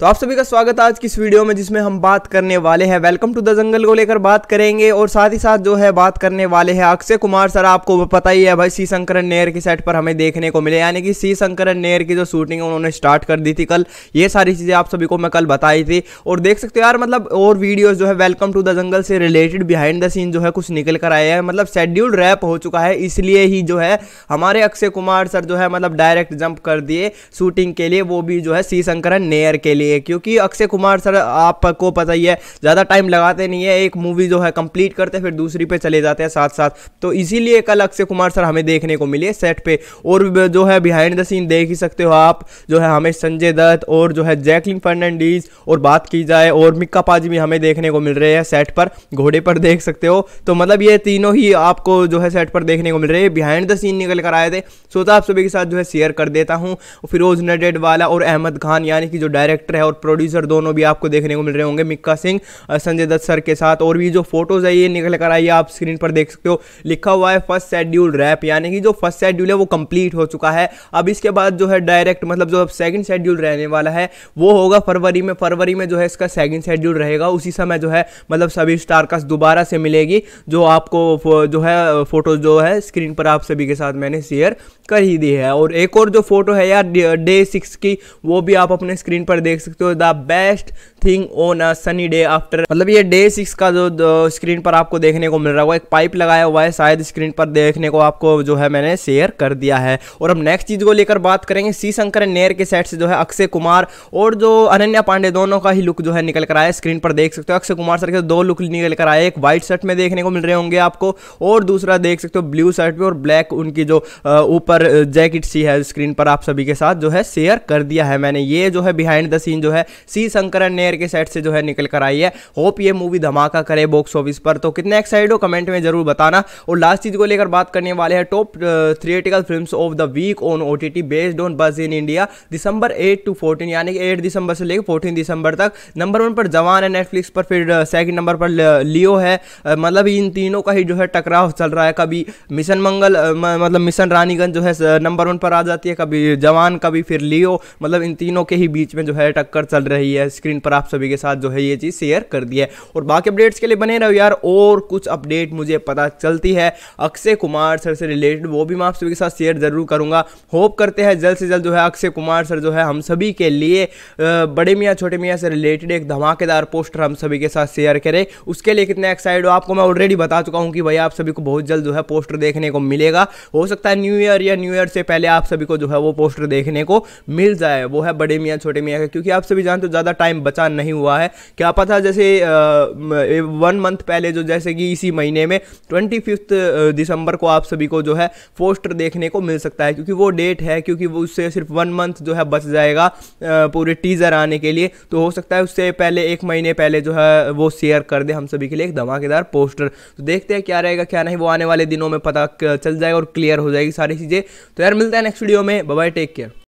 तो आप सभी का स्वागत आज की इस वीडियो में जिसमें हम बात करने वाले हैं वेलकम टू द जंगल को लेकर बात करेंगे और साथ ही साथ जो है बात करने वाले हैं अक्षय कुमार सर आपको पता ही है भाई सी शंकरन नेयर की सेट पर हमें देखने को मिले यानी कि सी शंकरन नेयर की जो शूटिंग उन्होंने स्टार्ट कर दी थी कल ये सारी चीज़ें आप सभी को मैं कल बताई थी और देख सकते हो यार मतलब और वीडियोज़ जो है वेलकम टू द जंगल से रिलेटेड बिहाइंड द सीन जो है कुछ निकल कर आए हैं मतलब शेड्यूल रैप हो चुका है इसलिए ही जो है हमारे अक्षय कुमार सर जो है मतलब डायरेक्ट जंप कर दिए शूटिंग के लिए वो भी जो है सी शंकरन नेयर के लिए चाहिए क्योंकि अक्षय कुमार सर आपको पता ही है ज़्यादा टाइम लगाते नहीं है एक मूवी जो है कंप्लीट करते फिर दूसरी पे चले जाते हैं साथ साथ तो इसीलिए कल अक्षय कुमार सर हमें देखने को मिले सेट पे और जो है बिहाइंड द सीन देख ही सकते हो आप जो है हमें संजय दत्त और जो है जैकलिन फर्नांडीज और बात की जाए और मिक्का पाजी भी हमें देखने को मिल रहे हैं सेट पर घोड़े पर देख सकते हो तो मतलब ये तीनों ही आपको जो है सेट पर देखने को मिल रहे हैं बिहाइंड द सीन निकल कर आए थे सोचा आप सभी के साथ जो है शेयर कर देता हूँ फिरोज नडेड वाला और अहमद खान यानी कि जो डायरेक्टर है और प्रोड्यूसर दोनों भी आपको देखने को मिल रहे होंगे मिक्का सिंह संजय दत्त सर के साथ और भी जो फोटोज है ये निकल कर आई आप स्क्रीन पर देख सकते हो लिखा हुआ है फर्स्ट शेड्यूल रैप यानी कि जो फर्स्ट शेड्यूल है वो कंप्लीट हो चुका है अब इसके बाद जो है डायरेक्ट मतलब जो अब सेकंड शेड्यूल रहने वाला है वो होगा फरवरी में फरवरी में जो है इसका सेकंड शेड्यूल रहेगा उसी समय जो है मतलब सभी स्टार का दोबारा से मिलेगी जो आपको जो है फोटो जो है स्क्रीन पर आप सभी के साथ मैंने शेयर कर ही दी है और एक और जो फोटो है यार डे सिक्स की वो भी आप अपने स्क्रीन पर देख सकते secure the best thing on a sunny day after मतलब ये डे सिक्स का जो, स्क्रीन पर आपको देखने को मिल रहा है वो एक पाइप लगाया हुआ है शायद स्क्रीन पर देखने को आपको जो है मैंने शेयर कर दिया है और हम नेक्स्ट चीज को लेकर बात करेंगे सी शंकर नेर के सेट से जो है अक्षय कुमार और जो अनन्या पांडे दोनों का ही लुक जो है निकल कर आया स्क्रीन पर देख सकते हो अक्षय कुमार सर के दो लुक निकल कर आए एक व्हाइट शर्ट में देखने को मिल रहे होंगे आपको और दूसरा देख सकते हो ब्लू शर्ट में और ब्लैक उनकी जो ऊपर जैकेट सी है स्क्रीन पर आप सभी के साथ जो है शेयर कर दिया है मैंने ये जो है बिहाइंड द सीन जो है सी शंकर नेर फेयर के सेट से जो है निकल कर आई है होप ये मूवी धमाका करे बॉक्स ऑफिस पर तो कितने एक्साइड हो कमेंट में जरूर बताना और लास्ट चीज़ को लेकर बात करने वाले हैं top theatrical film of the week on ओ बेस्ड ऑन बस in India December eight two fourteen यानी कि एट दिसंबर से लेकर फोर्टीन दिसंबर तक नंबर वन पर जवान है नेटफ्लिक्स पर फिर सेकंड नंबर पर लियो है मतलब इन तीनों का ही जो है टकराव चल रहा है कभी मिशन मंगल मतलब मिशन रानीगंज जो है नंबर वन पर आ जाती है कभी जवान कभी फिर लियो मतलब इन तीनों के ही बीच में जो है टक्कर चल रही है स्क्रीन पर आप सभी के साथ जो है ये चीज़ शेयर कर दी है और बाकी अपडेट्स के लिए बने रहो यार और कुछ अपडेट मुझे पता चलती है अक्षय कुमार सर से रिलेटेड वो भी मैं आप सभी के साथ शेयर जरूर करूँगा होप करते हैं जल्द से जल्द जो है अक्षय कुमार सर जो है हम सभी के लिए बड़े मियाँ छोटे मियाँ से रिलेटेड एक धमाकेदार पोस्टर हम सभी के साथ शेयर करें उसके लिए कितना एक्साइट हो आपको मैं ऑलरेडी बता चुका हूँ कि भाई आप सभी को बहुत जल्द जो है पोस्टर देखने को मिलेगा हो सकता है न्यू ईयर या न्यू ईयर से पहले आप सभी को जो है वो पोस्टर देखने को मिल जाए वो है बड़े मियाँ छोटे मियाँ का क्योंकि आप सभी जानते हो ज़्यादा टाइम बचा ऐसा नहीं हुआ है क्या पता जैसे वन मंथ पहले जो जैसे कि इसी महीने में ट्वेंटी दिसंबर को आप सभी को जो है पोस्टर देखने को मिल सकता है क्योंकि वो डेट है क्योंकि वो उससे सिर्फ वन मंथ जो है बच जाएगा पूरे टीज़र आने के लिए तो हो सकता है उससे पहले एक महीने पहले जो है वो शेयर कर दे हम सभी के लिए एक धमाकेदार पोस्टर तो देखते हैं क्या रहेगा क्या नहीं वो आने वाले दिनों में पता चल जाएगा और क्लियर हो जाएगी सारी चीज़ें तो यार मिलता है नेक्स्ट वीडियो में बाय टेक केयर